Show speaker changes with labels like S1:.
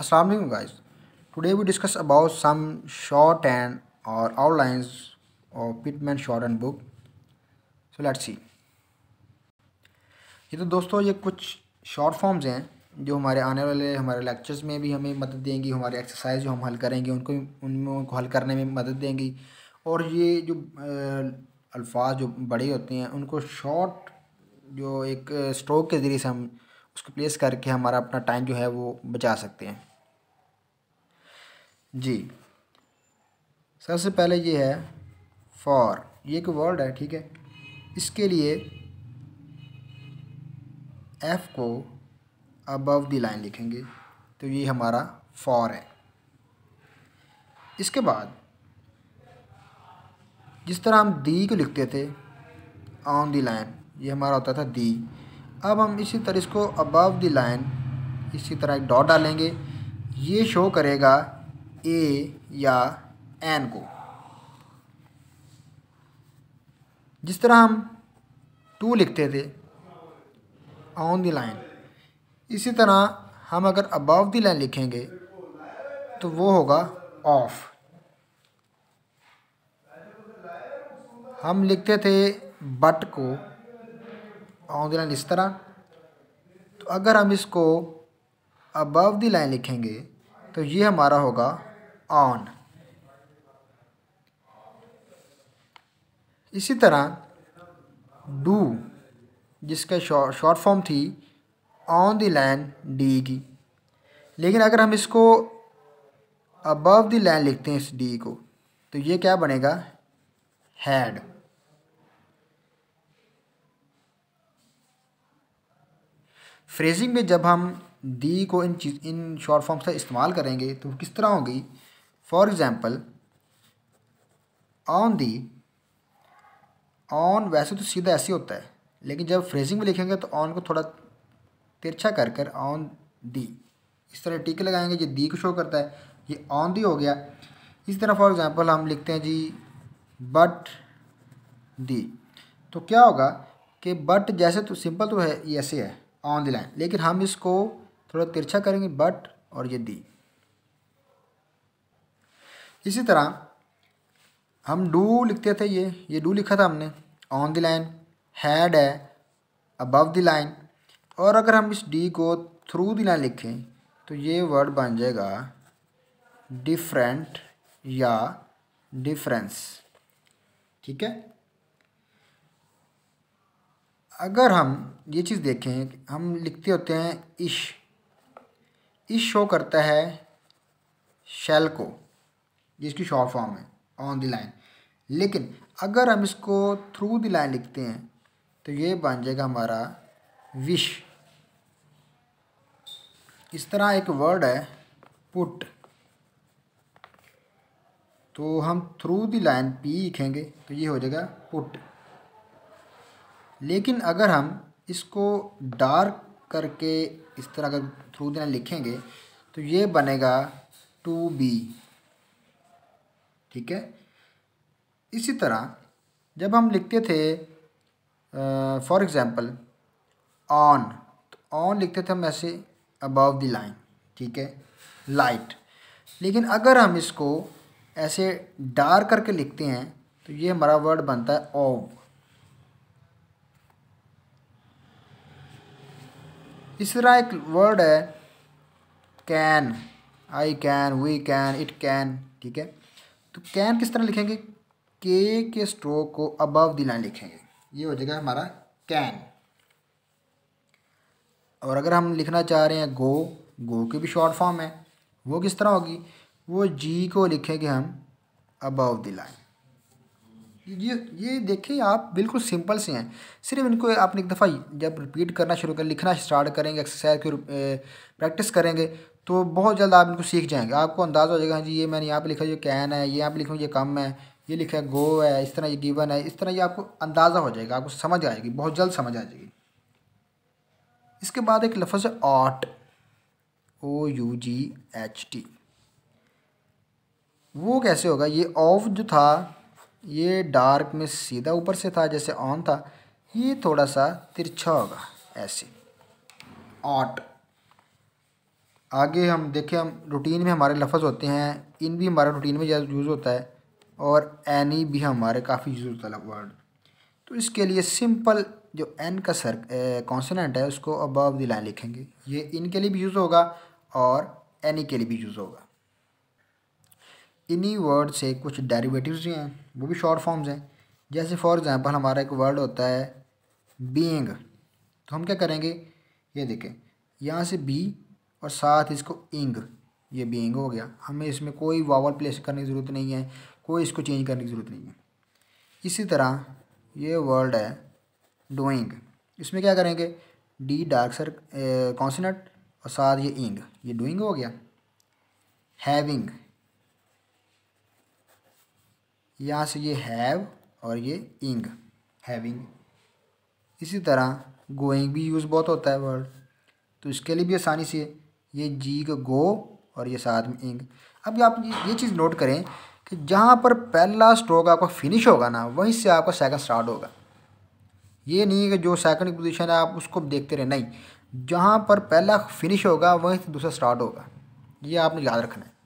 S1: वालेकुम guys today we discuss about some shorthand और outlines of Pitman shorthand book so let's see ये तो दोस्तों ये कुछ शॉर्ट फॉर्म्स हैं जो हमारे आने वाले हमारे लेक्चर्स में भी हमें मदद देंगी हमारे एक्सरसाइज जो हम हल करेंगे उनको उनमें उनको हल करने में मदद देंगी और ये जो अल्फाज जो बड़े होते हैं उनको शॉर्ट जो एक स्ट्रोक के ज़रिए से हम उसको प्लेस करके हमारा अपना टाइम जो है वो बचा सकते हैं जी सबसे पहले ये है फॉर ये एक वर्ड है ठीक है इसके लिए एफ़ को अबव दी लाइन लिखेंगे तो ये हमारा फॉर है इसके बाद जिस तरह हम दी को लिखते थे ऑन दी लाइन ये हमारा होता था दी अब हम इसी तरह इसको अबव दी लाइन इसी तरह एक डॉट डालेंगे ये शो करेगा ए या एन को जिस तरह हम टू लिखते थे ऑन द लाइन इसी तरह हम अगर अबव द लाइन लिखेंगे तो वो होगा ऑफ हम लिखते थे बट को ऑन द लाइन इस तरह तो अगर हम इसको अबव द लाइन लिखेंगे तो ये हमारा होगा ऑन इसी तरह डू जिसका शॉर्ट फॉर्म थी ऑन द लाइन डी की लेकिन अगर हम इसको अबव द लाइन लिखते हैं इस डी को तो ये क्या बनेगा हैड फ्रेजिंग में जब हम डी को इन चीज़ इन शॉर्ट फॉर्म्स का इस्तेमाल करेंगे तो किस तरह होगी for example on the on वैसे तो सीधा ऐसे होता है लेकिन जब फ्रेजिंग में लिखेंगे तो ऑन को थोड़ा तिरछा कर कर ऑन दी इस तरह टिक लगाएंगे ये दी को शो करता है ये ऑन दी हो गया इस तरह फॉर एग्ज़ाम्पल हम लिखते हैं जी बट दी तो क्या होगा कि बट जैसे तो सिंपल तो है ये ऐसे है ऑन द लाइन लेकिन हम इसको थोड़ा तिरछा करेंगे बट और ये दी इसी तरह हम डू लिखते थे ये ये डू लिखा था हमने ऑन द लाइन हैड है अबव द लाइन और अगर हम इस डी को थ्रू द लाइन लिखें तो ये वर्ड बन जाएगा डिफरेंट या डिफरेंस ठीक है अगर हम ये चीज़ देखें हम लिखते होते हैं इश इश शो करता है शेल को जिसकी शॉर्ट फॉर्म है ऑन द लाइन लेकिन अगर हम इसको थ्रू द लाइन लिखते हैं तो ये बन जाएगा हमारा विश इस तरह एक वर्ड है पुट तो हम थ्रू द लाइन पी लिखेंगे तो ये हो जाएगा पुट लेकिन अगर हम इसको डार्क करके इस तरह अगर थ्रू द लाइन लिखेंगे तो ये बनेगा टू बी ठीक है इसी तरह जब हम लिखते थे फॉर एग्ज़ाम्पल ऑन तो ऑन लिखते थे हम ऐसे अबव द लाइन ठीक है लाइट लेकिन अगर हम इसको ऐसे डार करके लिखते हैं तो ये हमारा वर्ड बनता है ओव इस तरह एक वर्ड है can I can we can it can ठीक है तो कैन किस तरह लिखेंगे के के स्ट्रोक को अबव दी लाइन लिखेंगे ये हो जाएगा हमारा कैन और अगर हम लिखना चाह रहे हैं गो गो के भी शॉर्ट फॉर्म है वो किस तरह होगी वो जी को लिखेंगे हम अबव द लाइन ये ये देखिए आप बिल्कुल सिंपल से हैं सिर्फ इनको आपने एक दफ़ा जब रिपीट करना शुरू कर लिखना स्टार्ट करेंगे एक्सरसाइज की प्रैक्टिस करेंगे तो बहुत जल्द आप इनको सीख जाएंगे आपको अंदाज़ा हो जाएगा हाँ जी ये मैंने यहाँ पे लिखा ये कैन है ये यहाँ पे लिखा ये कम है ये लिखा है गो है इस तरह ये गिवन है इस तरह ये आपको अंदाज़ा हो जाएगा आपको समझ आएगी बहुत जल्द समझ आ जाएगी इसके बाद एक लफज है ought O U G H T वो कैसे होगा ये ऑफ जो था ये डार्क में सीधा ऊपर से था जैसे ऑन था ये थोड़ा सा तिरछा होगा ऐसे ऑट आगे हम देखें हम रूटीन में हमारे लफज होते हैं इन भी हमारा रूटीन में ज़्यादा यूज़ होता है और एनी भी हमारे काफ़ी यूज़ होता है वर्ड तो इसके लिए सिंपल जो एन का सर कॉन्सनेंट है उसको अबव द लाइन लिखेंगे ये इन के लिए भी यूज़ होगा और एनी के लिए भी यूज़ होगा इन्हीं वर्ड से कुछ डेरिवेटिव्स भी हैं वो भी शॉर्ट फॉर्म्स हैं जैसे फॉर एग्ज़ाम्पल हमारा एक वर्ड होता है बींग तो हम क्या करेंगे ये देखें यहाँ से बी और साथ इसको इंग ये बींग हो गया हमें इसमें कोई वावल प्लेस करने की ज़रूरत नहीं है कोई इसको चेंज करने की ज़रूरत नहीं है इसी तरह ये वर्ड है डोइंग इसमें क्या करेंगे डी डार्क सर कॉन्सनट और साथ ये इंग ये डूइंग हो गया हैविंग यहाँ से ये हैव और ये इंग हैविंग इसी तरह गोइंग भी यूज़ बहुत होता है वर्ड तो इसके लिए भी आसानी से ये जीग गो और ये साथ में इंग अब आप ये चीज़ नोट करें कि जहाँ पर पहला स्ट्रोक आपका फिनिश होगा ना वहीं से आपका सेकंड स्टार्ट होगा ये नहीं है कि जो सेकंड की पोजीशन है आप उसको देखते रहे नहीं जहाँ पर पहला फिनिश होगा वहीं से दूसरा स्टार्ट होगा ये आपने याद रखना है